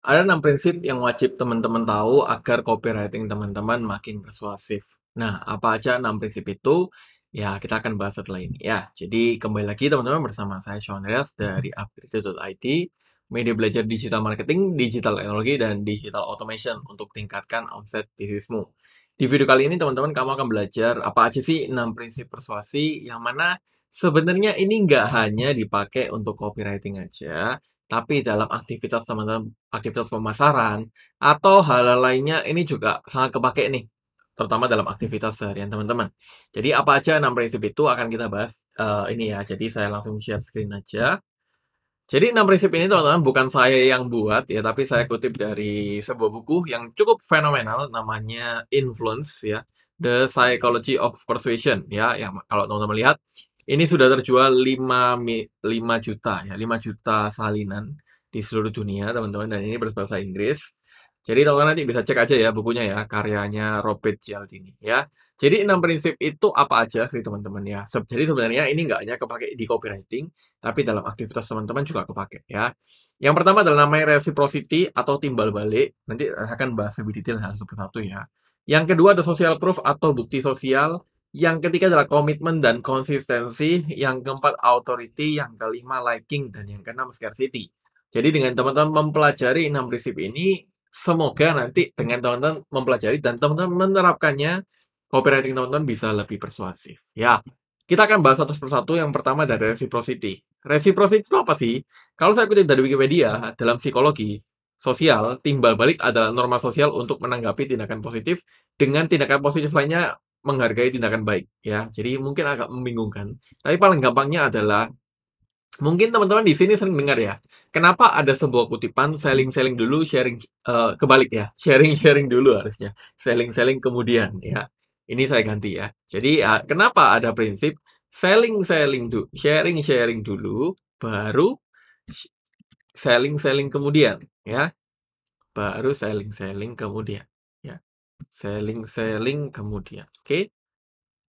Ada enam prinsip yang wajib teman-teman tahu agar copywriting teman-teman makin persuasif. Nah, apa aja enam prinsip itu? Ya, kita akan bahas setelah ini ya. Jadi, kembali lagi teman-teman bersama saya Sean Reyes dari upgrade.id, media belajar digital marketing, digital teknologi, dan digital automation untuk tingkatkan omset bisnismu. Di video kali ini teman-teman kamu akan belajar apa aja sih enam prinsip persuasi yang mana sebenarnya ini nggak hanya dipakai untuk copywriting aja, tapi dalam aktivitas teman-teman aktivitas pemasaran atau hal, hal lainnya ini juga sangat kepake nih terutama dalam aktivitas seharian teman-teman. Jadi apa aja enam prinsip itu akan kita bahas uh, ini ya. Jadi saya langsung share screen aja. Jadi enam prinsip ini teman-teman bukan saya yang buat ya, tapi saya kutip dari sebuah buku yang cukup fenomenal namanya Influence ya, The Psychology of Persuasion ya. Yang kalau teman-teman lihat ini sudah terjual 5, 5 juta ya, 5 juta salinan di seluruh dunia teman-teman dan ini berbahasa Inggris. Jadi teman-teman nanti bisa cek aja ya bukunya ya, karyanya Robert Cialdini ya. Jadi enam prinsip itu apa aja sih teman-teman ya. Jadi sebenarnya ini nggak hanya kepake di copywriting, tapi dalam aktivitas teman-teman juga kepake ya. Yang pertama adalah namanya reciprocity atau timbal balik. Nanti akan bahas lebih detail hal satu ya. Yang kedua ada social proof atau bukti sosial. Yang ketiga adalah komitmen dan konsistensi, yang keempat authority, yang kelima liking, dan yang keenam scarcity. Jadi dengan teman-teman mempelajari enam prinsip ini, semoga nanti dengan teman-teman mempelajari dan teman-teman menerapkannya, copywriting teman-teman bisa lebih persuasif. Ya, kita akan bahas satu persatu. Yang pertama dari reciprocity. Reciprocity itu apa sih? Kalau saya kutip dari Wikipedia, dalam psikologi, sosial, timbal balik adalah norma sosial untuk menanggapi tindakan positif dengan tindakan positif lainnya menghargai tindakan baik ya. Jadi mungkin agak membingungkan. Tapi paling gampangnya adalah mungkin teman-teman di sini sering dengar ya. Kenapa ada sebuah kutipan selling-selling dulu, sharing uh, kebalik ya. Sharing-sharing dulu harusnya. Selling-selling kemudian ya. Ini saya ganti ya. Jadi uh, kenapa ada prinsip selling-selling dulu, sharing-sharing dulu baru selling-selling kemudian ya. Baru selling-selling kemudian. Selling, selling, kemudian. Oke? Okay?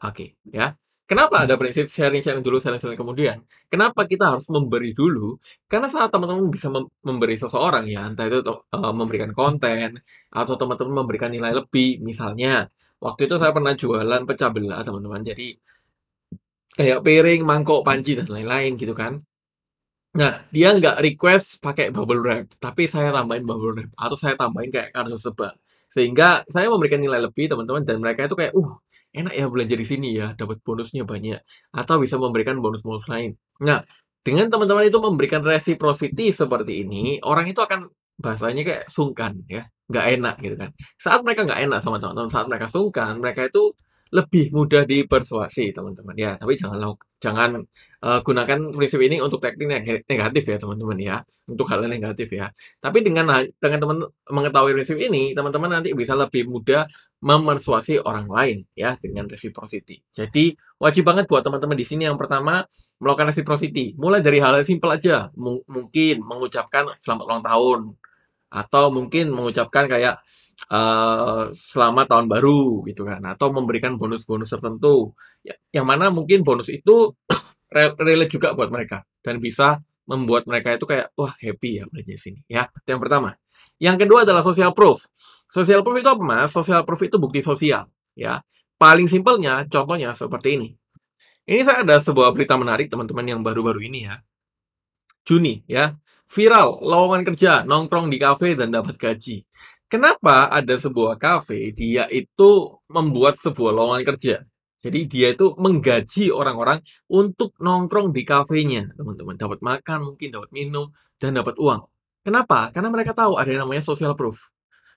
Oke, okay, ya. Kenapa ada hmm. prinsip sharing-sharing dulu, selling-selling kemudian? Kenapa kita harus memberi dulu? Karena saat teman-teman bisa mem memberi seseorang ya, entah itu uh, memberikan konten, atau teman-teman memberikan nilai lebih, misalnya. Waktu itu saya pernah jualan pecah belah, teman-teman. Jadi, kayak piring, mangkok, panci, dan lain-lain gitu kan. Nah, dia nggak request pakai bubble wrap, tapi saya tambahin bubble wrap atau saya tambahin kayak kardus tebal sehingga saya memberikan nilai lebih teman-teman dan mereka itu kayak uh enak ya belanja di sini ya dapat bonusnya banyak atau bisa memberikan bonus-bonus lain nah dengan teman-teman itu memberikan reciprocity seperti ini orang itu akan bahasanya kayak sungkan ya nggak enak gitu kan saat mereka nggak enak sama teman-teman saat mereka sungkan mereka itu lebih mudah dipersuasi teman-teman ya tapi jangan jangan uh, gunakan prinsip ini untuk teknik yang negatif ya teman-teman ya untuk hal yang negatif ya tapi dengan dengan teman mengetahui prinsip ini teman-teman nanti bisa lebih mudah memersuasi orang lain ya dengan reciprocity jadi wajib banget buat teman-teman di sini yang pertama melakukan reciprocity mulai dari hal yang simpel aja M mungkin mengucapkan selamat ulang tahun atau mungkin mengucapkan kayak uh, selama tahun baru gitu kan atau memberikan bonus-bonus tertentu ya, yang mana mungkin bonus itu relate juga buat mereka dan bisa membuat mereka itu kayak wah happy ya belanja sini ya itu yang pertama yang kedua adalah social proof social proof itu apa mas social proof itu bukti sosial ya paling simpelnya contohnya seperti ini ini saya ada sebuah berita menarik teman-teman yang baru-baru ini ya Juni ya viral lowongan kerja nongkrong di kafe dan dapat gaji Kenapa ada sebuah kafe, dia itu membuat sebuah lowongan kerja. Jadi dia itu menggaji orang-orang untuk nongkrong di kafenya, teman-teman. Dapat makan, mungkin dapat minum, dan dapat uang. Kenapa? Karena mereka tahu ada yang namanya social proof.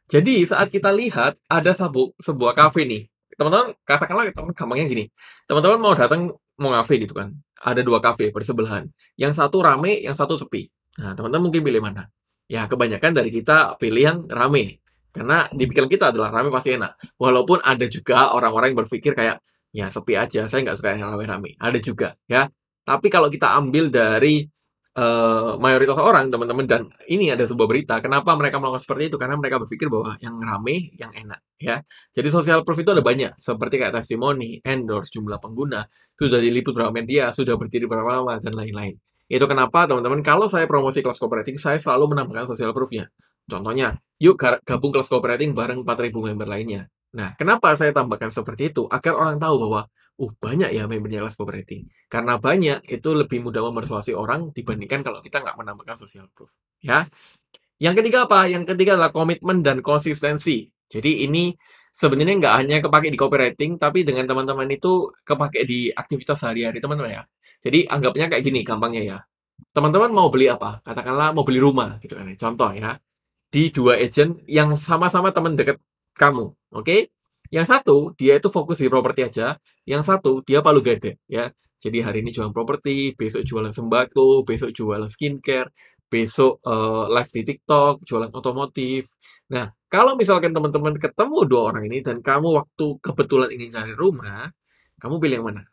Jadi saat kita lihat ada sabu, sebuah kafe nih, teman-teman katakanlah teman gampangnya gini, teman-teman mau datang mau kafe gitu kan, ada dua kafe bersebelahan, yang satu rame, yang satu sepi. Nah teman-teman mungkin pilih mana? ya kebanyakan dari kita pilih yang rame karena di hmm. pikiran kita adalah rame pasti enak walaupun ada juga orang-orang yang berpikir kayak ya sepi aja saya nggak suka yang rame-rame ada juga ya tapi kalau kita ambil dari uh, mayoritas orang teman-teman dan ini ada sebuah berita kenapa mereka melakukan seperti itu karena mereka berpikir bahwa yang rame yang enak ya jadi social proof itu ada banyak seperti kayak testimoni endorse jumlah pengguna sudah diliput berapa media sudah berdiri berapa lama dan lain-lain itu kenapa teman-teman kalau saya promosi kelas cooperating saya selalu menambahkan social proof-nya. Contohnya, yuk gabung kelas cooperating bareng 4000 member lainnya. Nah, kenapa saya tambahkan seperti itu? Agar orang tahu bahwa uh banyak ya membernya kelas cooperating. Karena banyak itu lebih mudah memersuasi orang dibandingkan kalau kita nggak menambahkan social proof. Ya. Yang ketiga apa? Yang ketiga adalah komitmen dan konsistensi. Jadi ini sebenarnya nggak hanya kepake di copywriting, tapi dengan teman-teman itu kepake di aktivitas sehari-hari teman-teman ya. Jadi anggapnya kayak gini gampangnya ya. Teman-teman mau beli apa? Katakanlah mau beli rumah gitu kan. Ya. Contoh ya. Di dua agent yang sama-sama teman deket kamu, oke? Okay? Yang satu dia itu fokus di properti aja, yang satu dia palu gede, ya. Jadi hari ini jualan properti, besok jualan sembako, besok jualan skincare, besok uh, live di TikTok, jualan otomotif. Nah, kalau misalkan teman-teman ketemu dua orang ini dan kamu waktu kebetulan ingin cari rumah, kamu pilih yang mana?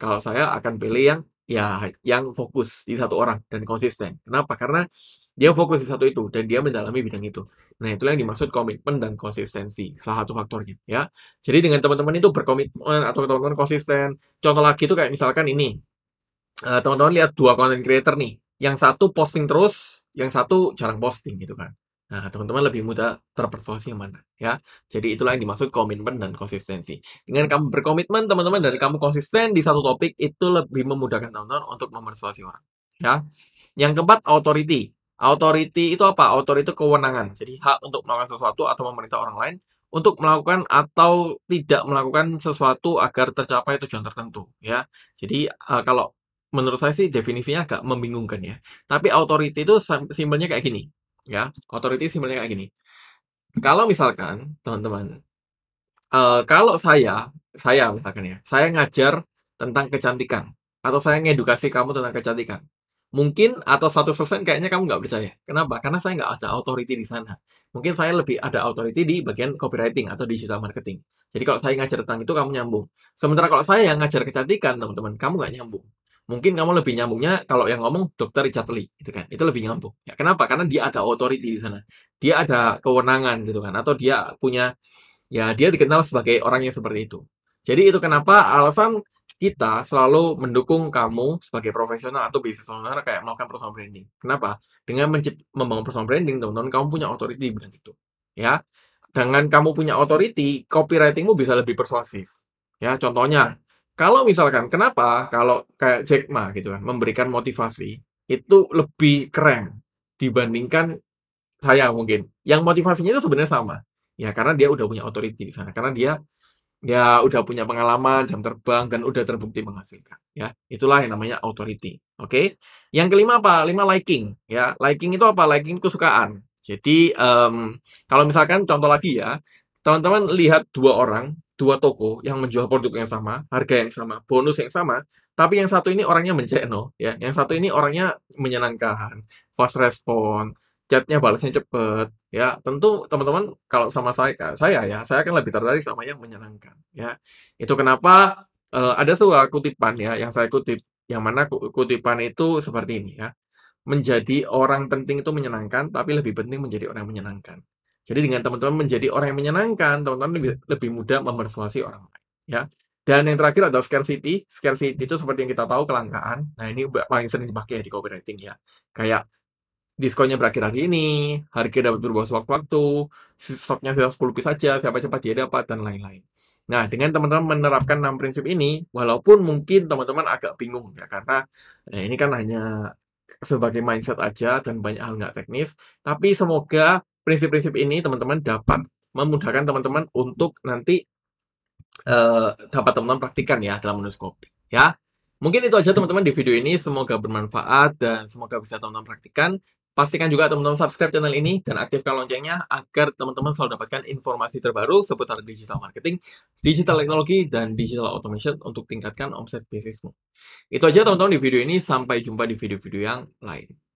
Kalau saya akan pilih yang ya yang fokus di satu orang dan konsisten. Kenapa? Karena dia fokus di satu itu dan dia mendalami bidang itu. Nah, itulah yang dimaksud komitmen dan konsistensi, salah satu faktornya ya. Jadi dengan teman-teman itu berkomitmen atau teman-teman konsisten. Contoh lagi itu kayak misalkan ini. Eh, teman-teman lihat dua content creator nih. Yang satu posting terus, yang satu jarang posting gitu kan. Nah, teman-teman lebih mudah terpersuasi yang mana, ya. Jadi itulah yang dimaksud komitmen dan konsistensi. Dengan kamu berkomitmen, teman-teman, dari kamu konsisten di satu topik, itu lebih memudahkan teman-teman untuk mempersuasi orang, ya. Yang keempat, authority. Authority itu apa? Authority itu kewenangan. Jadi hak untuk melakukan sesuatu atau memerintah orang lain untuk melakukan atau tidak melakukan sesuatu agar tercapai tujuan tertentu, ya. Jadi uh, kalau menurut saya sih definisinya agak membingungkan ya. Tapi authority itu simpelnya kayak gini ya authority simpelnya kayak gini kalau misalkan teman-teman uh, kalau saya saya misalkan ya saya ngajar tentang kecantikan atau saya ngedukasi kamu tentang kecantikan mungkin atau 100% kayaknya kamu nggak percaya. Kenapa? Karena saya nggak ada authority di sana. Mungkin saya lebih ada authority di bagian copywriting atau digital marketing. Jadi kalau saya ngajar tentang itu, kamu nyambung. Sementara kalau saya yang ngajar kecantikan, teman-teman, kamu nggak nyambung mungkin kamu lebih nyambungnya kalau yang ngomong dokter Richard Lee gitu kan itu lebih nyambung ya kenapa karena dia ada authority di sana dia ada kewenangan gitu kan atau dia punya ya dia dikenal sebagai orang yang seperti itu jadi itu kenapa alasan kita selalu mendukung kamu sebagai profesional atau bisnis owner kayak melakukan personal branding. Kenapa? Dengan membangun personal branding, teman-teman, kamu punya authority brand itu. Ya. Dengan kamu punya authority, copywritingmu bisa lebih persuasif. Ya, contohnya kalau misalkan, kenapa kalau kayak Jack Ma gitu kan, memberikan motivasi, itu lebih keren dibandingkan saya mungkin. Yang motivasinya itu sebenarnya sama. Ya, karena dia udah punya authority di sana. Karena dia ya udah punya pengalaman jam terbang dan udah terbukti menghasilkan ya itulah yang namanya authority oke okay? yang kelima apa lima liking ya liking itu apa liking kesukaan jadi um, kalau misalkan contoh lagi ya teman-teman lihat dua orang dua toko yang menjual produk yang sama, harga yang sama, bonus yang sama, tapi yang satu ini orangnya no ya. Yang satu ini orangnya menyenangkan, fast respon, chatnya balasnya cepet, ya. Tentu teman-teman kalau sama saya, saya ya, saya akan lebih tertarik sama yang menyenangkan, ya. Itu kenapa uh, ada sebuah kutipan ya, yang saya kutip, yang mana kutipan itu seperti ini ya. Menjadi orang penting itu menyenangkan, tapi lebih penting menjadi orang yang menyenangkan. Jadi dengan teman-teman menjadi orang yang menyenangkan, teman-teman lebih, lebih mudah mempersuasi orang lain. Ya. Dan yang terakhir adalah scarcity. Scarcity itu seperti yang kita tahu kelangkaan. Nah ini paling sering dipakai ya di copywriting ya. Kayak diskonnya berakhir hari ini, harga dapat berubah sewaktu-waktu, stoknya sudah 10 piece saja, siapa cepat dia dapat, dan lain-lain. Nah, dengan teman-teman menerapkan 6 prinsip ini, walaupun mungkin teman-teman agak bingung ya, karena ya ini kan hanya sebagai mindset aja dan banyak hal nggak teknis, tapi semoga prinsip-prinsip ini teman-teman dapat memudahkan teman-teman untuk nanti uh, dapat teman-teman praktikan ya dalam menulis kopi ya. Mungkin itu aja teman-teman di video ini, semoga bermanfaat dan semoga bisa teman-teman praktikan. Pastikan juga teman-teman subscribe channel ini dan aktifkan loncengnya agar teman-teman selalu dapatkan informasi terbaru seputar digital marketing, digital teknologi, dan digital automation untuk tingkatkan omset bisnismu. Itu aja teman-teman di video ini, sampai jumpa di video-video yang lain.